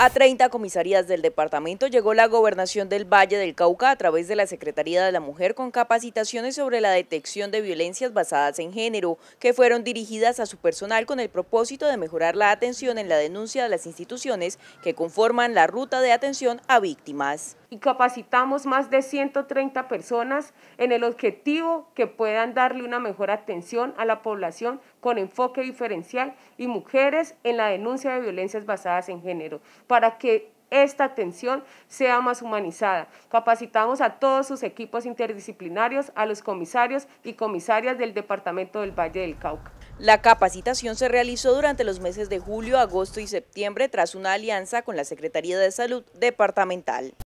A 30 comisarías del departamento llegó la gobernación del Valle del Cauca a través de la Secretaría de la Mujer con capacitaciones sobre la detección de violencias basadas en género, que fueron dirigidas a su personal con el propósito de mejorar la atención en la denuncia de las instituciones que conforman la ruta de atención a víctimas. Y capacitamos más de 130 personas en el objetivo que puedan darle una mejor atención a la población con enfoque diferencial y mujeres en la denuncia de violencias basadas en género para que esta atención sea más humanizada. Capacitamos a todos sus equipos interdisciplinarios, a los comisarios y comisarias del Departamento del Valle del Cauca. La capacitación se realizó durante los meses de julio, agosto y septiembre tras una alianza con la Secretaría de Salud Departamental.